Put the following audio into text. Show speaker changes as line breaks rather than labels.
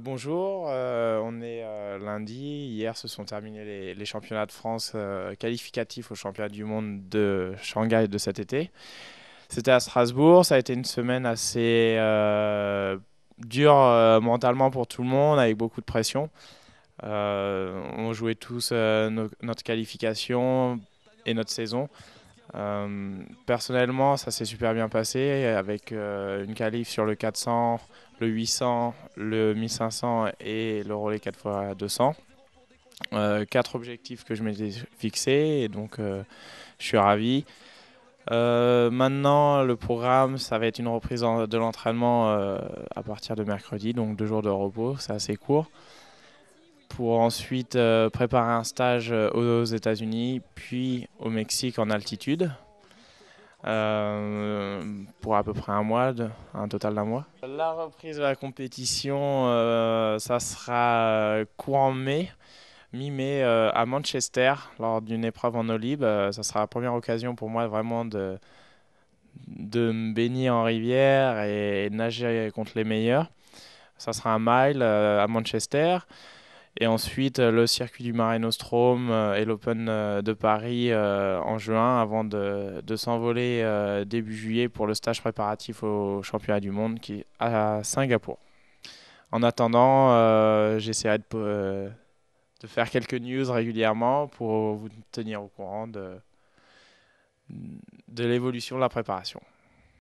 Bonjour, euh, on est euh, lundi. Hier se sont terminés les, championnats de France euh, qualificatifs aux championnats du monde de Shanghai de cet été. C'était à Strasbourg, ça a été une semaine assez dure mentalement pour tout le monde, avec beaucoup de pression. on jouait tous notre qualification et notre saison. Euh, personnellement, ça s'est super bien passé avec euh, une qualif sur le 400, le 800, le 1500 et le relais 4x200. Euh, quatre objectifs que je m'étais fixés et donc euh, je suis ravi. maintenant, le programme, ça va être une reprise de l'entraînement à partir de mercredi, donc deux jours de repos, c'est assez court pour ensuite euh, préparer un stage euh, aux États-Unis, puis au Mexique en altitude. Euh, pour à peu près un mois, un total d'un mois. La reprise de la compétition, ça sera courant mai, mi-mai à Manchester lors d'une épreuve en olib. ça sera la première occasion pour moi vraiment de, de me baigner en rivière et, et nager contre les meilleurs. Ça sera un mile à Manchester. Et ensuite, euh, le circuit du Mare Nostrum euh, et l'Open euh, de Paris en juin, avant de, s'envoler début juillet pour le stage préparatif au championnat du monde qui est à Singapour. En attendant, j'essaierai de, faire quelques news régulièrement pour vous tenir au courant de l'évolution de la préparation.